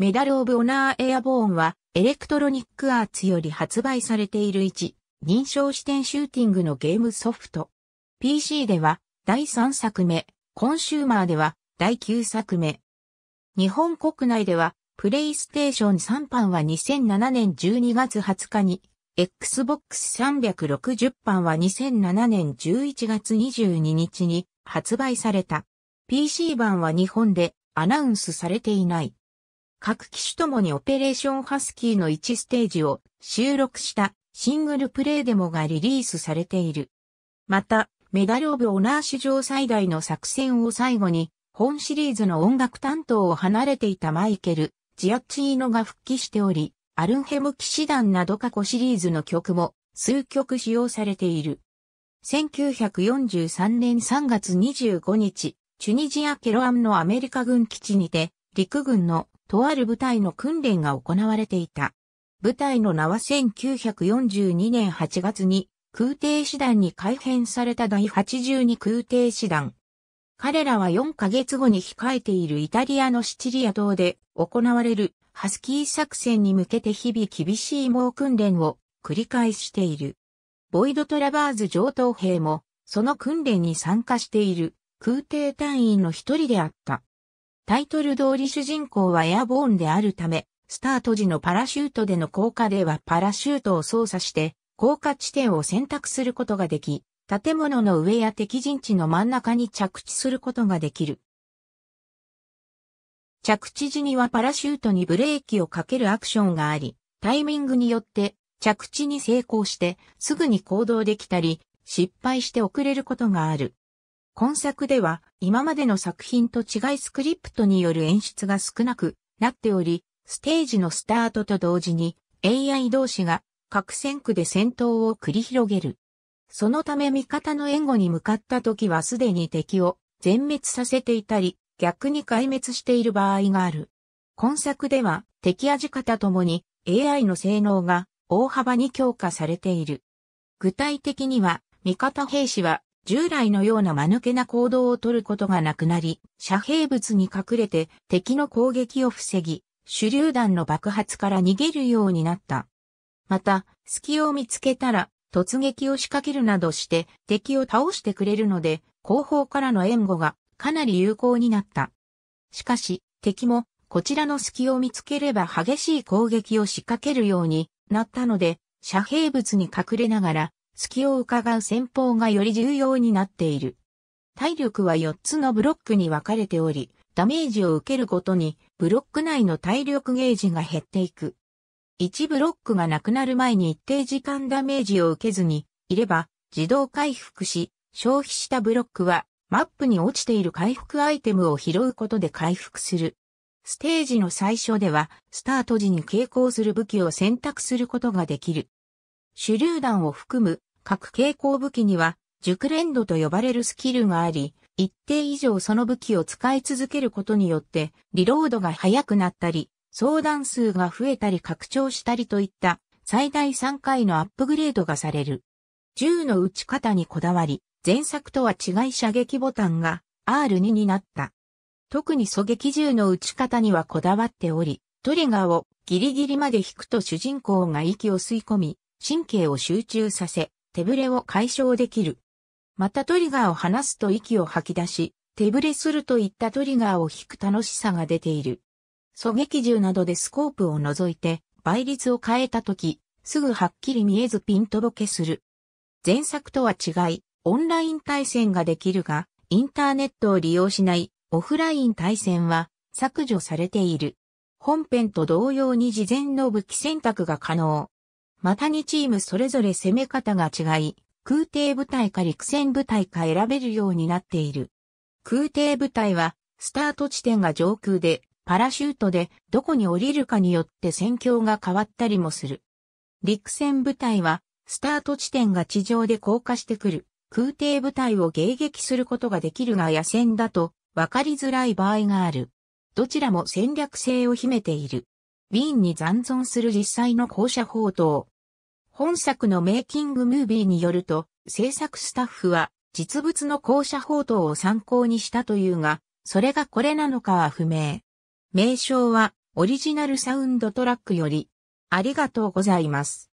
メダルオブオナーエアボーンは、エレクトロニックアーツより発売されている1、認証視点シューティングのゲームソフト。PC では、第3作目、コンシューマーでは、第9作目。日本国内では、プレイステーション3版は2007年12月20日に、Xbox 360版は2007年11月22日に発売された。PC 版は日本でアナウンスされていない。各機種ともにオペレーションハスキーの1ステージを収録したシングルプレイデモがリリースされている。また、メダルオブオナー史上最大の作戦を最後に、本シリーズの音楽担当を離れていたマイケル、ジアッチーノが復帰しており、アルンヘム騎士団など過去シリーズの曲も数曲使用されている。1943年3月25日、チュニジア・ケロアンのアメリカ軍基地にて、陸軍のとある部隊の訓練が行われていた。部隊の名は1942年8月に空挺師団に改編された第82空挺師団。彼らは4ヶ月後に控えているイタリアのシチリア島で行われるハスキー作戦に向けて日々厳しい猛訓練を繰り返している。ボイド・トラバーズ上等兵もその訓練に参加している空挺隊員の一人であった。タイトル通り主人公はエアボーンであるため、スタート時のパラシュートでの降下ではパラシュートを操作して、降下地点を選択することができ、建物の上や敵陣地の真ん中に着地することができる。着地時にはパラシュートにブレーキをかけるアクションがあり、タイミングによって着地に成功してすぐに行動できたり、失敗して遅れることがある。今作では今までの作品と違いスクリプトによる演出が少なくなっており、ステージのスタートと同時に AI 同士が各戦区で戦闘を繰り広げる。そのため味方の援護に向かった時はすでに敵を全滅させていたり、逆に壊滅している場合がある。今作では敵味方ともに AI の性能が大幅に強化されている。具体的には味方兵士は従来のような間抜けな行動をとることがなくなり、遮蔽物に隠れて敵の攻撃を防ぎ、手榴弾の爆発から逃げるようになった。また、隙を見つけたら突撃を仕掛けるなどして敵を倒してくれるので、後方からの援護がかなり有効になった。しかし、敵もこちらの隙を見つければ激しい攻撃を仕掛けるようになったので、遮蔽物に隠れながら隙を伺う戦法がより重要になっている。体力は4つのブロックに分かれており、ダメージを受けるごとに、ブロック内の体力ゲージが減っていく。1ブロックがなくなる前に一定時間ダメージを受けずに、いれば、自動回復し、消費したブロックは、マップに落ちている回復アイテムを拾うことで回復する。ステージの最初では、スタート時に傾向する武器を選択することができる。手榴弾を含む各蛍光武器には、熟練度と呼ばれるスキルがあり、一定以上その武器を使い続けることによって、リロードが早くなったり、相談数が増えたり拡張したりといった最大3回のアップグレードがされる。銃の撃ち方にこだわり、前作とは違い射撃ボタンが R2 になった。特に狙撃銃の撃ち方にはこだわっており、トリガーをギリギリまで引くと主人公が息を吸い込み、神経を集中させ、手ブレを解消できる。またトリガーを離すと息を吐き出し、手ブレするといったトリガーを引く楽しさが出ている。狙撃銃などでスコープを除いて倍率を変えた時、すぐはっきり見えずピントボケする。前作とは違い、オンライン対戦ができるが、インターネットを利用しないオフライン対戦は削除されている。本編と同様に事前の武器選択が可能。またにチームそれぞれ攻め方が違い、空挺部隊か陸戦部隊か選べるようになっている。空挺部隊は、スタート地点が上空で、パラシュートでどこに降りるかによって戦況が変わったりもする。陸戦部隊は、スタート地点が地上で降下してくる、空挺部隊を迎撃することができるが野戦だとわかりづらい場合がある。どちらも戦略性を秘めている。ウィーンに残存する実際の高射砲塔。本作のメイキングムービーによると、制作スタッフは実物の校舎報道を参考にしたというが、それがこれなのかは不明。名称はオリジナルサウンドトラックより、ありがとうございます。